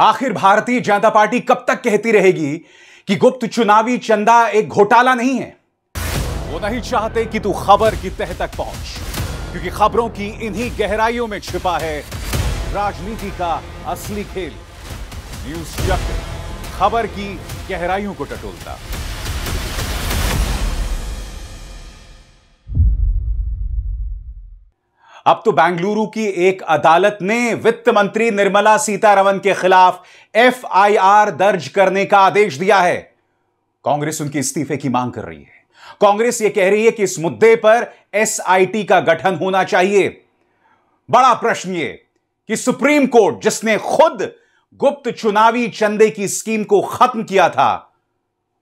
आखिर भारतीय जनता पार्टी कब तक कहती रहेगी कि गुप्त चुनावी चंदा एक घोटाला नहीं है वो नहीं चाहते कि तू खबर की तह तक पहुंच क्योंकि खबरों की इन्हीं गहराइयों में छिपा है राजनीति का असली खेल न्यूज चक्र खबर की गहराइयों को टटोलता अब तो बेंगलुरु की एक अदालत ने वित्त मंत्री निर्मला सीतारमन के खिलाफ एफआईआर दर्ज करने का आदेश दिया है कांग्रेस उनके इस्तीफे की मांग कर रही है कांग्रेस यह कह रही है कि इस मुद्दे पर एसआईटी का गठन होना चाहिए बड़ा प्रश्न यह कि सुप्रीम कोर्ट जिसने खुद गुप्त चुनावी चंदे की स्कीम को खत्म किया था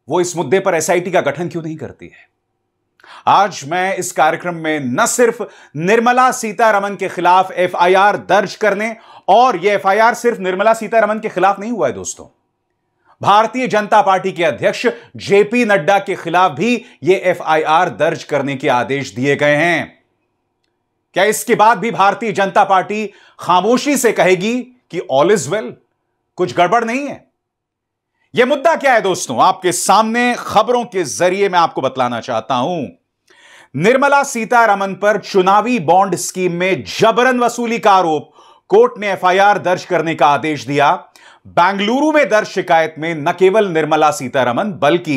वो इस मुद्दे पर एसआईटी का गठन क्यों नहीं करती है आज मैं इस कार्यक्रम में न सिर्फ निर्मला सीतारमन के खिलाफ एफआईआर दर्ज करने और यह एफआईआर सिर्फ निर्मला सीतारमन के खिलाफ नहीं हुआ है दोस्तों भारतीय जनता पार्टी के अध्यक्ष जेपी नड्डा के खिलाफ भी यह एफआईआर दर्ज करने के आदेश दिए गए हैं क्या इसके बाद भी भारतीय जनता पार्टी खामोशी से कहेगी कि ऑल इज वेल कुछ गड़बड़ नहीं है यह मुद्दा क्या है दोस्तों आपके सामने खबरों के जरिए मैं आपको बतलाना चाहता हूं निर्मला सीतारमन पर चुनावी बॉन्ड स्कीम में जबरन वसूली का आरोप कोर्ट ने एफआईआर दर्ज करने का आदेश दिया बेंगलुरु में दर्ज शिकायत में न केवल निर्मला सीतारमन बल्कि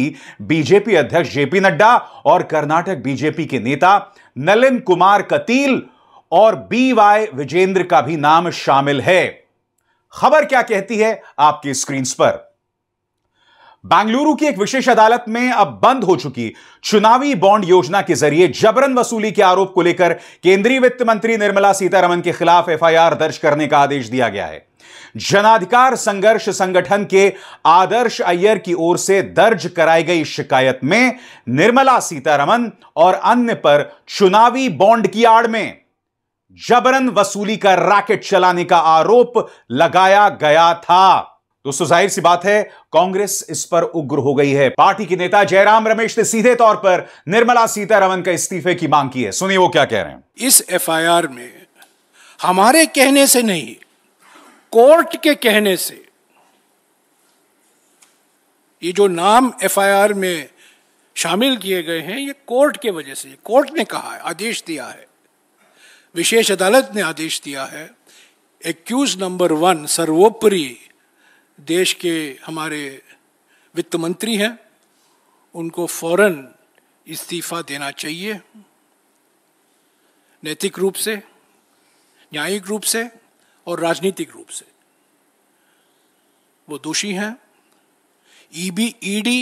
बीजेपी अध्यक्ष जेपी नड्डा और कर्नाटक बीजेपी के नेता नलिन कुमार कतील और बी वाई विजेंद्र का भी नाम शामिल है खबर क्या कहती है आपकी स्क्रीन पर बेंगलुरु की एक विशेष अदालत में अब बंद हो चुकी चुनावी बॉन्ड योजना के जरिए जबरन वसूली के आरोप को लेकर केंद्रीय वित्त मंत्री निर्मला सीतारमन के खिलाफ एफआईआर दर्ज करने का आदेश दिया गया है जनाधिकार संघर्ष संगठन के आदर्श अय्यर की ओर से दर्ज कराई गई शिकायत में निर्मला सीतारमन और अन्य पर चुनावी बॉन्ड की आड़ में जबरन वसूली का रैकेट चलाने का आरोप लगाया गया था दोस्तों जाहिर सी बात है कांग्रेस इस पर उग्र हो गई है पार्टी के नेता जयराम रमेश ने सीधे तौर पर निर्मला सीतारमन का इस्तीफे की मांग की है सुनिए वो क्या कह रहे हैं इस एफआईआर में हमारे कहने से नहीं कोर्ट के कहने से ये जो नाम एफआईआर में शामिल किए गए हैं ये कोर्ट के वजह से कोर्ट ने कहा है आदेश दिया है विशेष अदालत ने आदेश दिया है एक्यूज नंबर वन सर्वोपरि देश के हमारे वित्त मंत्री हैं उनको फौरन इस्तीफा देना चाहिए नैतिक रूप से न्यायिक रूप से और राजनीतिक रूप से वो दोषी हैं ईबी ईडी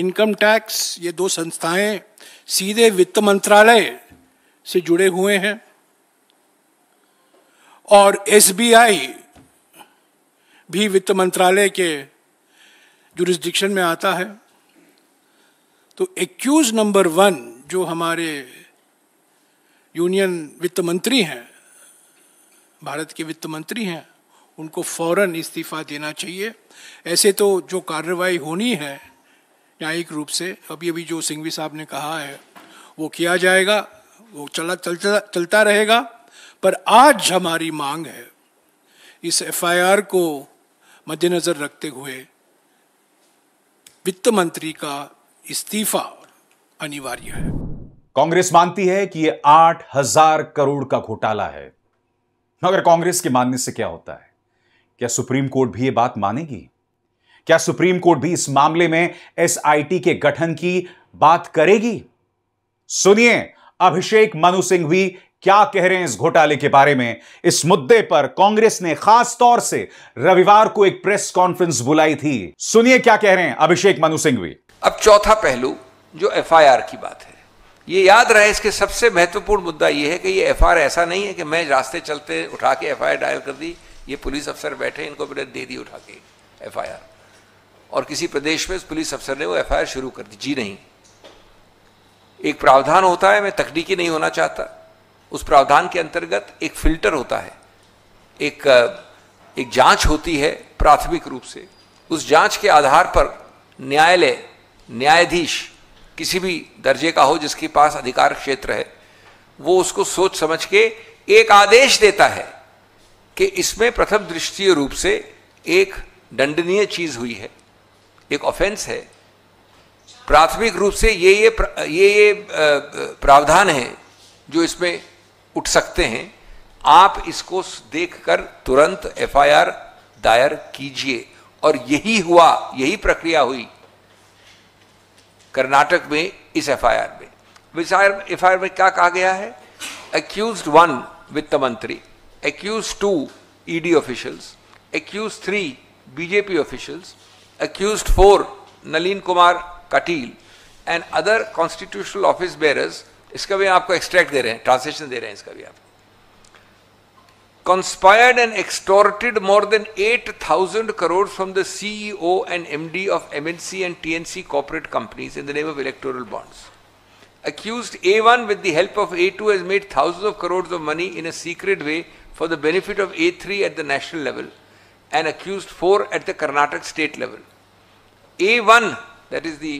इनकम टैक्स ये दो संस्थाएं सीधे वित्त मंत्रालय से जुड़े हुए हैं और एसबीआई भी वित्त मंत्रालय के जुरिस्डिक्शन में आता है तो एक्यूज नंबर वन जो हमारे यूनियन वित्त मंत्री हैं भारत के वित्त मंत्री हैं उनको फौरन इस्तीफा देना चाहिए ऐसे तो जो कार्रवाई होनी है न्यायिक रूप से अभी अभी जो सिंघवी साहब ने कहा है वो किया जाएगा वो चला चलता चलता रहेगा पर आज हमारी मांग है इस एफआईआर को मद्देनजर रखते हुए वित्त मंत्री का इस्तीफा अनिवार्य है कांग्रेस मानती है कि यह आठ हजार करोड़ का घोटाला है मगर कांग्रेस के मानने से क्या होता है क्या सुप्रीम कोर्ट भी यह बात मानेगी क्या सुप्रीम कोर्ट भी इस मामले में एसआईटी के गठन की बात करेगी सुनिए अभिषेक मनु सिंह भी क्या कह रहे हैं इस घोटाले के बारे में इस मुद्दे पर कांग्रेस ने खास तौर से रविवार को एक प्रेस कॉन्फ्रेंस बुलाई थी सुनिए क्या कह रहे हैं अभिषेक मनु भी अब चौथा पहलू जो एफ की बात है ये याद रहे इसके सबसे महत्वपूर्ण मुद्दा यह है कि ये एफ ऐसा नहीं है कि मैं रास्ते चलते उठा के एफ डायल कर दी ये पुलिस अफसर बैठे इनको मैंने दे दी उठा के एफ और किसी प्रदेश में पुलिस अफसर ने वो एफ शुरू कर दी जी नहीं एक प्रावधान होता है मैं तकनीकी नहीं होना चाहता उस प्रावधान के अंतर्गत एक फिल्टर होता है एक एक जांच होती है प्राथमिक रूप से उस जांच के आधार पर न्यायालय न्यायाधीश किसी भी दर्जे का हो जिसके पास अधिकार क्षेत्र है वो उसको सोच समझ के एक आदेश देता है कि इसमें प्रथम दृष्टि रूप से एक दंडनीय चीज हुई है एक ऑफेंस है प्राथमिक रूप से ये ये ये ये प्रावधान है जो इसमें उठ सकते हैं आप इसको देखकर तुरंत एफआईआर दायर कीजिए और यही हुआ यही प्रक्रिया हुई कर्नाटक में इस एफआईआर में इस एफआईआर में क्या कहा गया है एक्यूज वन वित्त मंत्री accused two ED officials accused three BJP officials accused four Nalin Kumar Kateel and other constitutional office bearers इसका भी आपको एक्सट्रैक्ट दे रहे हैं ट्रांसलेशन दे रहे हैं इसका भी आप conspired and extorted more than 8,000 crores from the CEO and MD of MNC and TNC corporate companies in the name of electoral bonds. Accused A1 with the help of A2 has made thousands of crores of money in a secret way for the benefit of A3 at the national level and accused 4 at the Karnataka state level. A1, that is the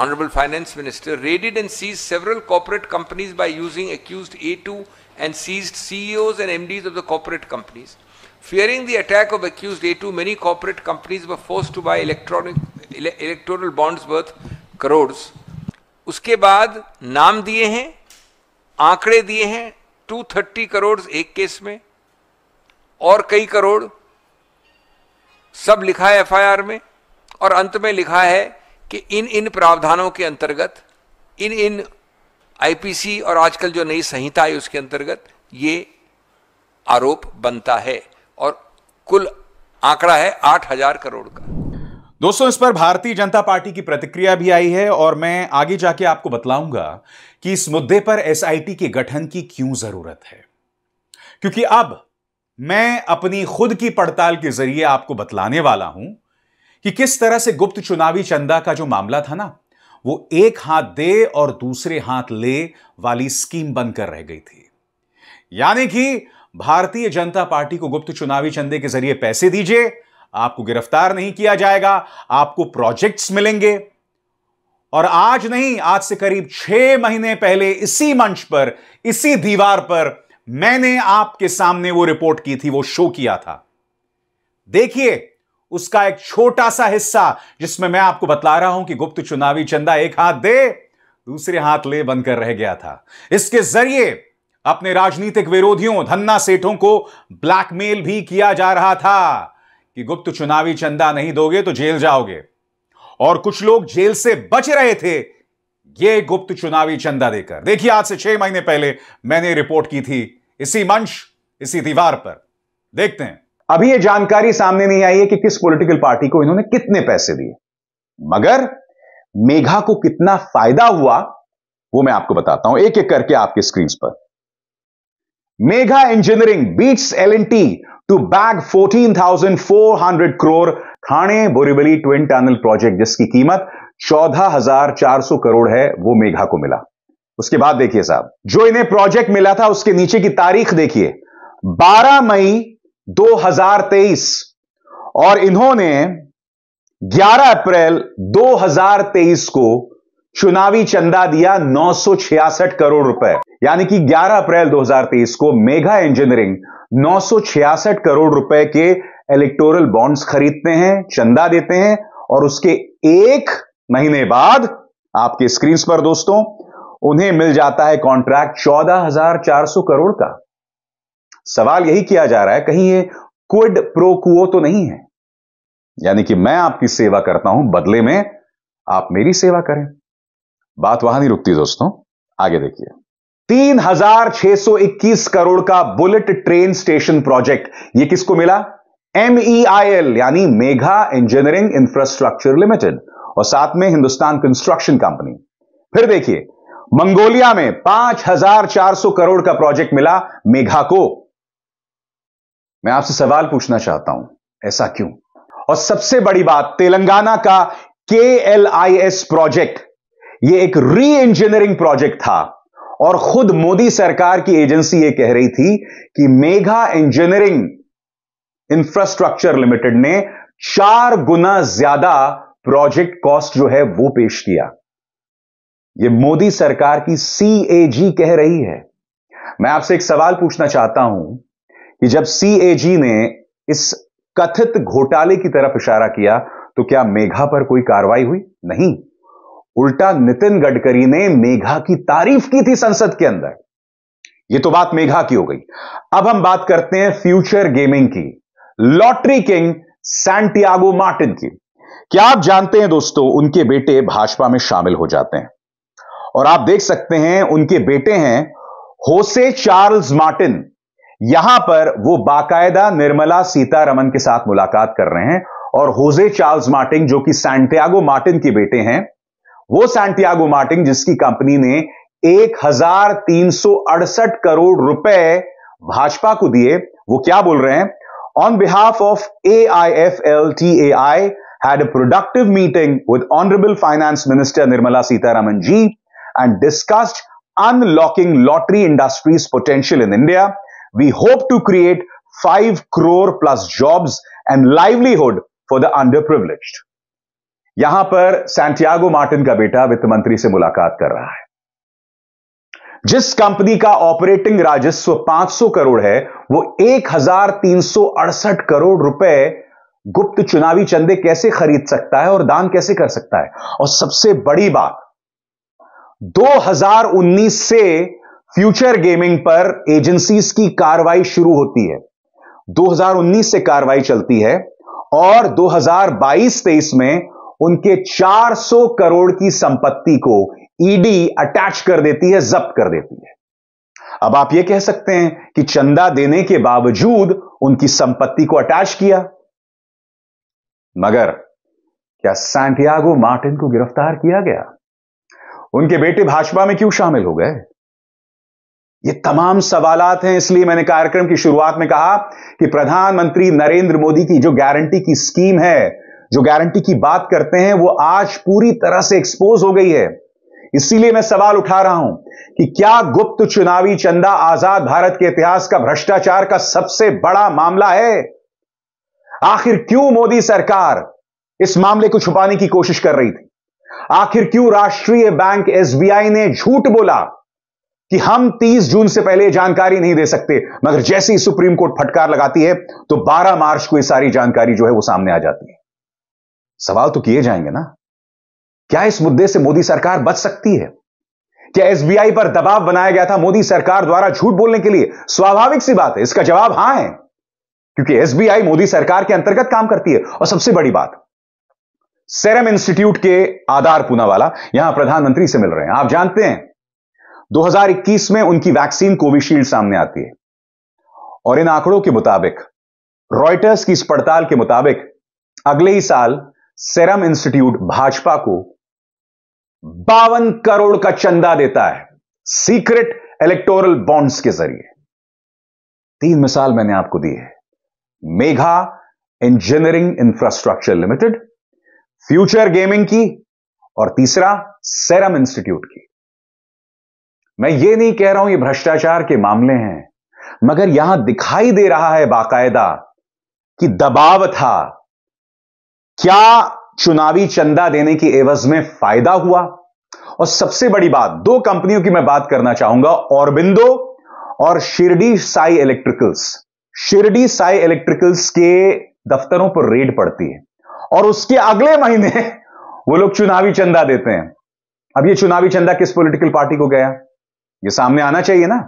Honorable Finance Minister raided and seized several corporate companies by using accused A2 and seized CEOs and MDs of the corporate companies. Fearing the attack of accused A2, many corporate companies were forced to buy electronic ele, electoral bonds worth crores. उसके बाद नाम दिए हैं आंकड़े दिए हैं 230 करोड़ एक case में और कई करोड़ सब लिखा है एफआईआर में और अंत में लिखा है कि इन इन प्रावधानों के अंतर्गत इन इन आईपीसी और आजकल जो नई संहिता आई उसके अंतर्गत ये आरोप बनता है और कुल आंकड़ा है आठ हजार करोड़ का दोस्तों इस पर भारतीय जनता पार्टी की प्रतिक्रिया भी आई है और मैं आगे जाके आपको बतलाऊंगा कि इस मुद्दे पर एसआईटी के गठन की क्यों जरूरत है क्योंकि अब मैं अपनी खुद की पड़ताल के जरिए आपको बतलाने वाला हूं कि किस तरह से गुप्त चुनावी चंदा का जो मामला था ना वो एक हाथ दे और दूसरे हाथ ले वाली स्कीम बनकर रह गई थी यानी कि भारतीय जनता पार्टी को गुप्त चुनावी चंदे के जरिए पैसे दीजिए आपको गिरफ्तार नहीं किया जाएगा आपको प्रोजेक्ट्स मिलेंगे और आज नहीं आज से करीब छह महीने पहले इसी मंच पर इसी दीवार पर मैंने आपके सामने वो रिपोर्ट की थी वो शो किया था देखिए उसका एक छोटा सा हिस्सा जिसमें मैं आपको बतला रहा हूं कि गुप्त चुनावी चंदा एक हाथ दे दूसरे हाथ ले बनकर रह गया था इसके जरिए अपने राजनीतिक विरोधियों धन्ना सेठों को ब्लैकमेल भी किया जा रहा था कि गुप्त चुनावी चंदा नहीं दोगे तो जेल जाओगे और कुछ लोग जेल से बच रहे थे ये गुप्त चुनावी चंदा देकर देखिए आज से छह महीने पहले मैंने रिपोर्ट की थी इसी मंच इसी दीवार पर देखते हैं अभी यह जानकारी सामने नहीं आई है कि किस पॉलिटिकल पार्टी को इन्होंने कितने पैसे दिए मगर मेघा को कितना फायदा हुआ वो मैं आपको बताता हूं एक एक करके आपके स्क्रीन पर Megha engineering beats L N T to bag fourteen thousand four hundred crore Thane Borivali twin tunnel project जिसकी कीमत चौदह हजार चार सौ करोड़ है वो मेघा को मिला उसके बाद देखिए साहब जो इन्हें प्रोजेक्ट मिला था उसके नीचे की तारीख देखिए 12 मई 2023 और इन्होंने 11 अप्रैल 2023 को चुनावी चंदा दिया 966 करोड़ रुपए यानी कि 11 अप्रैल 2023 को मेघा इंजीनियरिंग 966 करोड़ रुपए के इलेक्टोरल बॉन्ड्स खरीदते हैं चंदा देते हैं और उसके एक महीने बाद आपके स्क्रीन पर दोस्तों उन्हें मिल जाता है कॉन्ट्रैक्ट 14,400 करोड़ का सवाल यही किया जा रहा है कहीं ये क्विड प्रो कुओ तो नहीं है यानी कि मैं आपकी सेवा करता हूं बदले में आप मेरी सेवा करें बात वहां नहीं रुकती दोस्तों आगे देखिए 3621 करोड़ का बुलेट ट्रेन स्टेशन प्रोजेक्ट यह किसको मिला एमईआईएल e यानी मेघा इंजीनियरिंग इंफ्रास्ट्रक्चर लिमिटेड और साथ में हिंदुस्तान कंस्ट्रक्शन कंपनी फिर देखिए मंगोलिया में 5400 करोड़ का प्रोजेक्ट मिला मेघा को मैं आपसे सवाल पूछना चाहता हूं ऐसा क्यों और सबसे बड़ी बात तेलंगाना का के एल आई एस प्रोजेक्ट ये एक री इंजीनियरिंग प्रोजेक्ट था और खुद मोदी सरकार की एजेंसी ये कह रही थी कि मेघा इंजीनियरिंग इंफ्रास्ट्रक्चर लिमिटेड ने चार गुना ज्यादा प्रोजेक्ट कॉस्ट जो है वो पेश किया ये मोदी सरकार की जी कह रही है मैं आपसे एक सवाल पूछना चाहता हूं कि जब सीएजी ने इस कथित घोटाले की तरफ इशारा किया तो क्या मेघा पर कोई कार्रवाई हुई नहीं उल्टा नितिन गडकरी ने मेघा की तारीफ की थी संसद के अंदर यह तो बात मेघा की हो गई अब हम बात करते हैं फ्यूचर गेमिंग की लॉटरी किंग सैंटियागो मार्टिन की क्या आप जानते हैं दोस्तों उनके बेटे भाजपा में शामिल हो जाते हैं और आप देख सकते हैं उनके बेटे हैं होसे चार्ल्स मार्टिन यहां पर वो बाकायदा निर्मला सीतारमन के साथ मुलाकात कर रहे हैं और होजे चार्ल्स मार्टिन जो कि सैंटियागो मार्टिन के बेटे हैं वो सैंटियागो मार्टिन जिसकी कंपनी ने एक करोड़ रुपए भाजपा को दिए वो क्या बोल रहे हैं on behalf of A I F L T A I had a productive meeting with honourable finance minister Nirmala Sitharaman ji and discussed unlocking lottery industries potential in India We hope to create 5 crore plus jobs and livelihood for the underprivileged. यहां पर Santiago Martin का बेटा वित्त मंत्री से मुलाकात कर रहा है जिस कंपनी का ऑपरेटिंग राजस्व 500 करोड़ है वो एक करोड़ रुपए गुप्त चुनावी चंदे कैसे खरीद सकता है और दान कैसे कर सकता है और सबसे बड़ी बात 2019 से फ्यूचर गेमिंग पर एजेंसीज की कार्रवाई शुरू होती है 2019 से कार्रवाई चलती है और 2022-23 में उनके 400 करोड़ की संपत्ति को ईडी e अटैच कर देती है जब्त कर देती है अब आप यह कह सकते हैं कि चंदा देने के बावजूद उनकी संपत्ति को अटैच किया मगर क्या सैंटियागो मार्टिन को गिरफ्तार किया गया उनके बेटे भाजपा में क्यों शामिल हो गए ये तमाम सवाल हैं इसलिए मैंने कार्यक्रम की शुरुआत में कहा कि प्रधानमंत्री नरेंद्र मोदी की जो गारंटी की स्कीम है जो गारंटी की बात करते हैं वो आज पूरी तरह से एक्सपोज हो गई है इसीलिए मैं सवाल उठा रहा हूं कि क्या गुप्त चुनावी चंदा आजाद भारत के इतिहास का भ्रष्टाचार का सबसे बड़ा मामला है आखिर क्यों मोदी सरकार इस मामले को छुपाने की कोशिश कर रही थी आखिर क्यों राष्ट्रीय बैंक एसबीआई ने झूठ बोला कि हम 30 जून से पहले जानकारी नहीं दे सकते मगर जैसे ही सुप्रीम कोर्ट फटकार लगाती है तो 12 मार्च को ये सारी जानकारी जो है वो सामने आ जाती है सवाल तो किए जाएंगे ना क्या इस मुद्दे से मोदी सरकार बच सकती है क्या एसबीआई पर दबाव बनाया गया था मोदी सरकार द्वारा झूठ बोलने के लिए स्वाभाविक सी बात है इसका जवाब हां है क्योंकि एसबीआई मोदी सरकार के अंतर्गत काम करती है और सबसे बड़ी बात सेरम इंस्टीट्यूट के आधार पूनावाला यहां प्रधानमंत्री से मिल रहे हैं आप जानते हैं 2021 में उनकी वैक्सीन कोविशील्ड सामने आती है और इन आंकड़ों के मुताबिक रॉयटर्स की इस पड़ताल के मुताबिक अगले ही साल सेरम इंस्टीट्यूट भाजपा को बावन करोड़ का चंदा देता है सीक्रेट इलेक्टोरल बॉन्ड्स के जरिए तीन मिसाल मैंने आपको दी है Megha engineering infrastructure limited future gaming की और तीसरा सेरम इंस्टीट्यूट की मैं ये नहीं कह रहा हूं ये भ्रष्टाचार के मामले हैं मगर यहां दिखाई दे रहा है बाकायदा कि दबाव था क्या चुनावी चंदा देने की एवज में फायदा हुआ और सबसे बड़ी बात दो कंपनियों की मैं बात करना चाहूंगा औरबिंदो और शिरडी साई इलेक्ट्रिकल्स शिरडी साई इलेक्ट्रिकल्स के दफ्तरों पर रेड पड़ती है और उसके अगले महीने वो लोग चुनावी चंदा देते हैं अब ये चुनावी चंदा किस पॉलिटिकल पार्टी को गया ये सामने आना चाहिए ना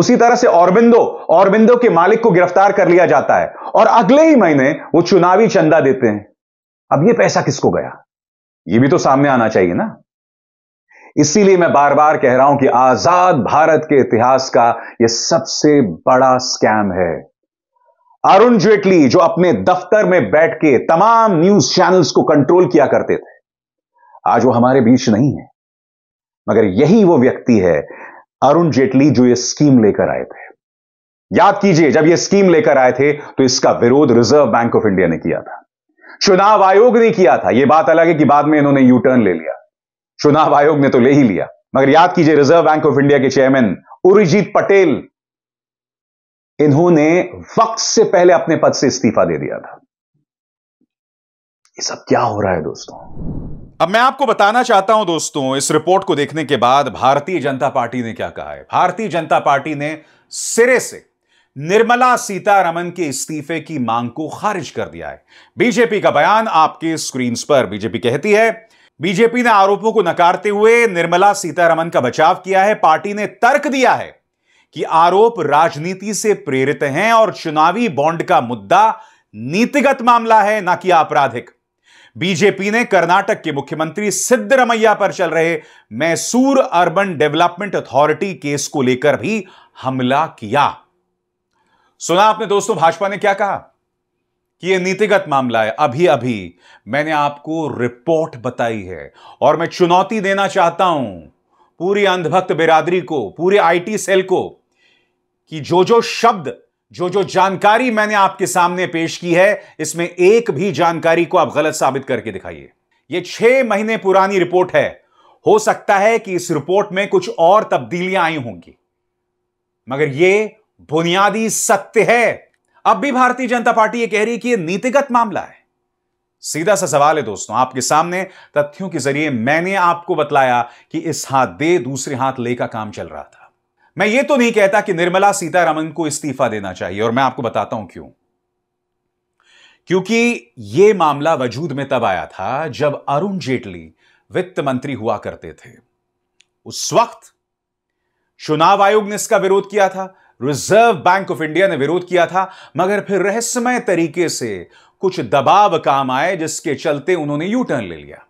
उसी तरह से औरबिंदो औरबिंदो के मालिक को गिरफ्तार कर लिया जाता है और अगले ही महीने वो चुनावी चंदा देते हैं अब ये पैसा किसको गया ये भी तो सामने आना चाहिए ना इसीलिए मैं बार बार कह रहा हूं कि आजाद भारत के इतिहास का यह सबसे बड़ा स्कैम है अरुण जेटली जो अपने दफ्तर में बैठ के तमाम न्यूज चैनल्स को कंट्रोल किया करते थे आज वो हमारे बीच नहीं है मगर यही वो व्यक्ति है अरुण जेटली जो ये स्कीम लेकर आए थे याद कीजिए जब ये स्कीम लेकर आए थे तो इसका विरोध रिजर्व बैंक ऑफ इंडिया ने किया था चुनाव आयोग ने किया था यह बात अलग है कि बाद में इन्होंने यू टर्न ले लिया चुनाव आयोग ने तो ले ही लिया मगर याद कीजिए रिजर्व बैंक ऑफ इंडिया के चेयरमैन उर्जीत पटेल इन्होंने वक्त से पहले अपने पद से इस्तीफा दे दिया था ये सब क्या हो रहा है दोस्तों अब मैं आपको बताना चाहता हूं दोस्तों इस रिपोर्ट को देखने के बाद भारतीय जनता पार्टी ने क्या कहा है भारतीय जनता पार्टी ने सिरे से निर्मला सीतारमन के इस्तीफे की मांग को खारिज कर दिया है बीजेपी का बयान आपके स्क्रीन पर बीजेपी कहती है बीजेपी ने आरोपों को नकारते हुए निर्मला सीतारमन का बचाव किया है पार्टी ने तर्क दिया है कि आरोप राजनीति से प्रेरित हैं और चुनावी बॉन्ड का मुद्दा नीतिगत मामला है ना कि आपराधिक बीजेपी ने कर्नाटक के मुख्यमंत्री सिद्धरमैया पर चल रहे Mysore urban development authority case को लेकर भी हमला किया सुना आपने दोस्तों भाजपा ने क्या कहा कि यह नीतिगत मामला है अभी अभी मैंने आपको रिपोर्ट बताई है और मैं चुनौती देना चाहता हूं पूरी अंधभक्त बिरादरी को पूरे आईटी सेल को कि जो जो शब्द जो जो जानकारी मैंने आपके सामने पेश की है इसमें एक भी जानकारी को आप गलत साबित करके दिखाइए यह छह महीने पुरानी रिपोर्ट है हो सकता है कि इस रिपोर्ट में कुछ और तब्दीलियां आई होंगी मगर यह बुनियादी सत्य है अब भी भारतीय जनता पार्टी यह कह रही है कि यह नीतिगत मामला है सीधा सा सवाल है दोस्तों आपके सामने तथ्यों के जरिए मैंने आपको बतलाया कि इस हाथ दे दूसरे हाथ ले का काम चल रहा था मैं ये तो नहीं कहता कि निर्मला सीतारामन को इस्तीफा देना चाहिए और मैं आपको बताता हूं क्यों क्योंकि यह मामला वजूद में तब आया था जब अरुण जेटली वित्त मंत्री हुआ करते थे उस वक्त चुनाव आयोग ने इसका विरोध किया था रिजर्व बैंक ऑफ इंडिया ने विरोध किया था मगर फिर रहस्यमय तरीके से कुछ दबाव काम आए जिसके चलते उन्होंने यू टर्न ले लिया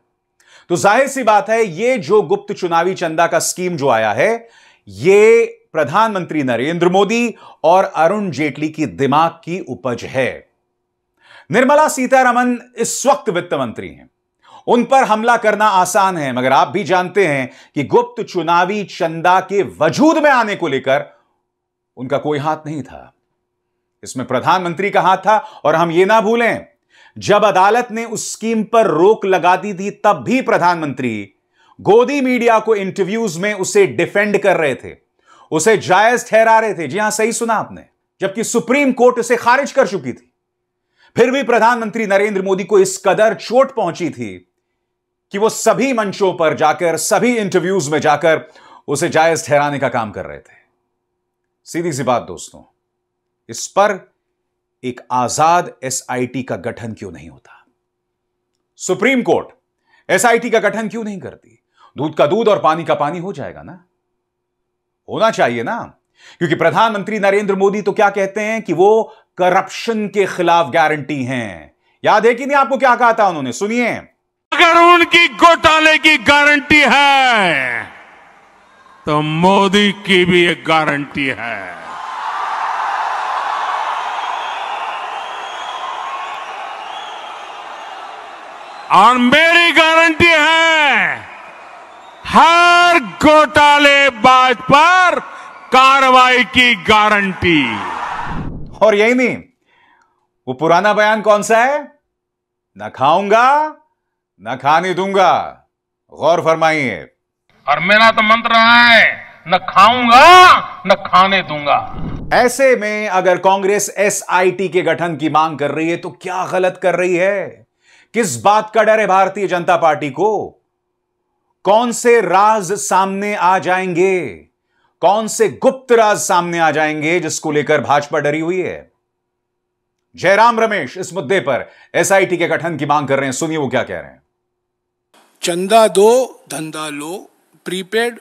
तो जाहिर सी बात है ये जो गुप्त चुनावी चंदा का स्कीम जो आया है ये प्रधानमंत्री नरेंद्र मोदी और अरुण जेटली की दिमाग की उपज है निर्मला सीतारमन इस वक्त वित्त मंत्री हैं उन पर हमला करना आसान है मगर आप भी जानते हैं कि गुप्त चुनावी चंदा के वजूद में आने को लेकर उनका कोई हाथ नहीं था इसमें प्रधानमंत्री का हाथ था और हम यह ना भूलें जब अदालत ने उस स्कीम पर रोक लगा दी थी तब भी प्रधानमंत्री गोदी मीडिया को इंटरव्यूज में उसे डिफेंड कर रहे थे उसे जायज ठहरा रहे थे जी हां सही सुना आपने जबकि सुप्रीम कोर्ट उसे खारिज कर चुकी थी फिर भी प्रधानमंत्री नरेंद्र मोदी को इस कदर चोट पहुंची थी कि वो सभी मंचों पर जाकर सभी इंटरव्यूज में जाकर उसे जायज ठहराने का काम कर रहे थे सीधी सी बात दोस्तों इस पर एक आजाद एसआईटी का गठन क्यों नहीं होता सुप्रीम कोर्ट एसआईटी का गठन क्यों नहीं करती दूध का दूध और पानी का पानी हो जाएगा ना होना चाहिए ना क्योंकि प्रधानमंत्री नरेंद्र मोदी तो क्या कहते हैं कि वो करप्शन के खिलाफ गारंटी हैं याद है कि नहीं आपको क्या कहा था उन्होंने सुनिए अगर उनकी घोटाले की गारंटी है तो मोदी की भी एक गारंटी है और मेरी गारंटी है घोटाले बाज पर कार्रवाई की गारंटी और यही नहीं वो पुराना बयान कौन सा है न खाऊंगा न खाने दूंगा गौर फरमाइए और मेरा तो मंत्र है न खाऊंगा न खाने दूंगा ऐसे में अगर कांग्रेस एसआईटी के गठन की मांग कर रही है तो क्या गलत कर रही है किस बात का डर है भारतीय जनता पार्टी को कौन से राज सामने आ जाएंगे कौन से गुप्त राज सामने आ जाएंगे जिसको लेकर भाजपा डरी हुई है जयराम रमेश इस मुद्दे पर एसआईटी के गठन की मांग कर रहे हैं सुनिए वो क्या कह रहे हैं चंदा दो धंधा लो प्रीपेड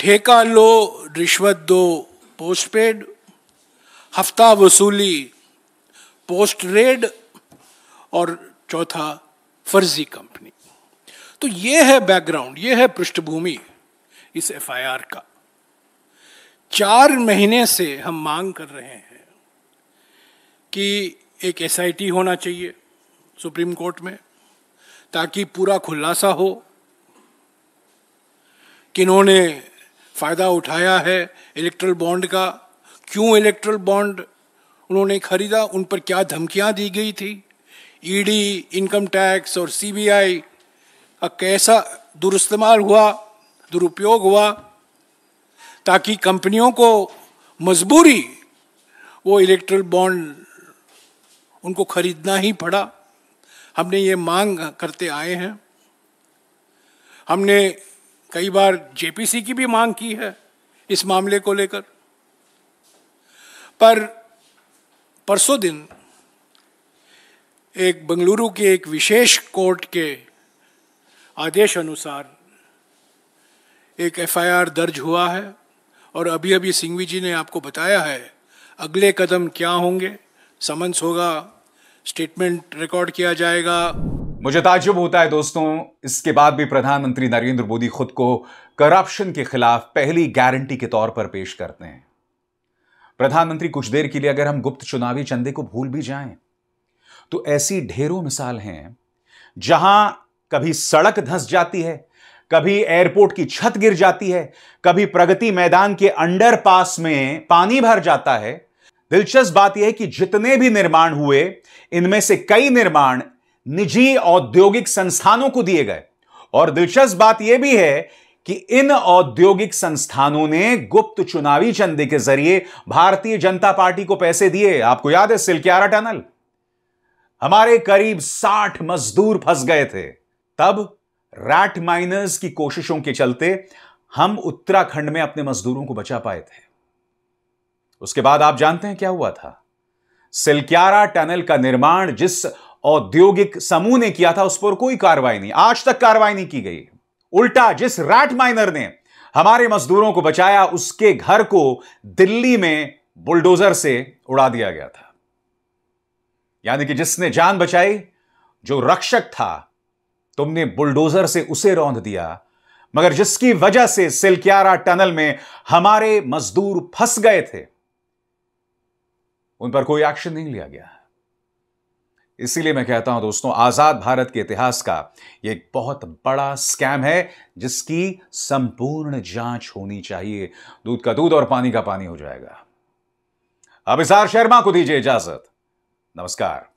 ठेका लो रिश्वत दो पोस्टपेड हफ्ता वसूली पोस्ट रेड और चौथा फर्जी कंपनी तो ये है बैकग्राउंड ये है पृष्ठभूमि इस एफआईआर का चार महीने से हम मांग कर रहे हैं कि एक एसआईटी होना चाहिए सुप्रीम कोर्ट में ताकि पूरा खुलासा हो किन्होंने फ़ायदा उठाया है इलेक्ट्रल बॉन्ड का क्यों इलेक्ट्रल बॉन्ड उन्होंने खरीदा उन पर क्या धमकियां दी गई थी ईडी इनकम टैक्स और सीबीआई कैसा दुरुस्तेमाल हुआ दुरुपयोग हुआ ताकि कंपनियों को मजबूरी वो इलेक्ट्रल बॉन्ड उनको खरीदना ही पड़ा हमने ये मांग करते आए हैं हमने कई बार जेपीसी की भी मांग की है इस मामले को लेकर पर परसों दिन एक बंगलुरु के एक विशेष कोर्ट के आदेश अनुसार एक एफआईआर दर्ज हुआ है और अभी अभी सिंघवी जी ने आपको बताया है अगले कदम क्या होंगे समन्स होगा स्टेटमेंट रिकॉर्ड किया जाएगा मुझे ताजुब होता है दोस्तों इसके बाद भी प्रधानमंत्री नरेंद्र मोदी खुद को करप्शन के खिलाफ पहली गारंटी के तौर पर पेश करते हैं प्रधानमंत्री कुछ देर के लिए अगर हम गुप्त चुनावी चंदे को भूल भी जाएं तो ऐसी ढेरों मिसाल हैं जहां कभी सड़क धंस जाती है कभी एयरपोर्ट की छत गिर जाती है कभी प्रगति मैदान के अंडरपास में पानी भर जाता है दिलचस्प बात यह है कि जितने भी निर्माण हुए इनमें से कई निर्माण निजी औद्योगिक संस्थानों को दिए गए और दिलचस्प बात यह भी है कि इन औद्योगिक संस्थानों ने गुप्त चुनावी चंदे के जरिए भारतीय जनता पार्टी को पैसे दिए आपको याद है सिल्क्यारा टनल हमारे करीब साठ मजदूर फंस गए थे तब रैट माइनर्स की कोशिशों के चलते हम उत्तराखंड में अपने मजदूरों को बचा पाए थे उसके बाद आप जानते हैं क्या हुआ था सिल्क्यारा टनल का निर्माण जिस औद्योगिक समूह ने किया था उस पर कोई कार्रवाई नहीं आज तक कार्रवाई नहीं की गई उल्टा जिस रैट माइनर ने हमारे मजदूरों को बचाया उसके घर को दिल्ली में बुलडोजर से उड़ा दिया गया था यानी कि जिसने जान बचाई जो रक्षक था तुमने बुलडोजर से उसे रौंद दिया मगर जिसकी वजह से सिलक्यारा टनल में हमारे मजदूर फंस गए थे उन पर कोई एक्शन नहीं लिया गया इसीलिए मैं कहता हूं दोस्तों आजाद भारत के इतिहास का यह एक बहुत बड़ा स्कैम है जिसकी संपूर्ण जांच होनी चाहिए दूध का दूध और पानी का पानी हो जाएगा अब इसार शर्मा को दीजिए इजाजत नमस्कार